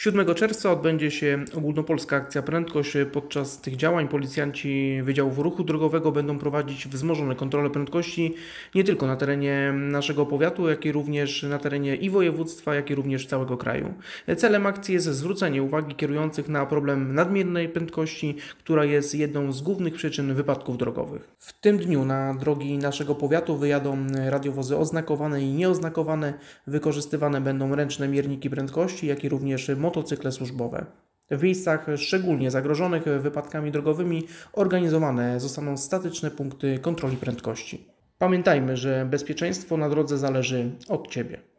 7 czerwca odbędzie się ogólnopolska akcja Prędkość. Podczas tych działań policjanci Wydziałów Ruchu Drogowego będą prowadzić wzmożone kontrole prędkości nie tylko na terenie naszego powiatu, jak i również na terenie i województwa, jak i również całego kraju. Celem akcji jest zwrócenie uwagi kierujących na problem nadmiernej prędkości, która jest jedną z głównych przyczyn wypadków drogowych. W tym dniu na drogi naszego powiatu wyjadą radiowozy oznakowane i nieoznakowane, wykorzystywane będą ręczne mierniki prędkości, jak i również motory motocykle służbowe. W miejscach szczególnie zagrożonych wypadkami drogowymi organizowane zostaną statyczne punkty kontroli prędkości. Pamiętajmy, że bezpieczeństwo na drodze zależy od Ciebie.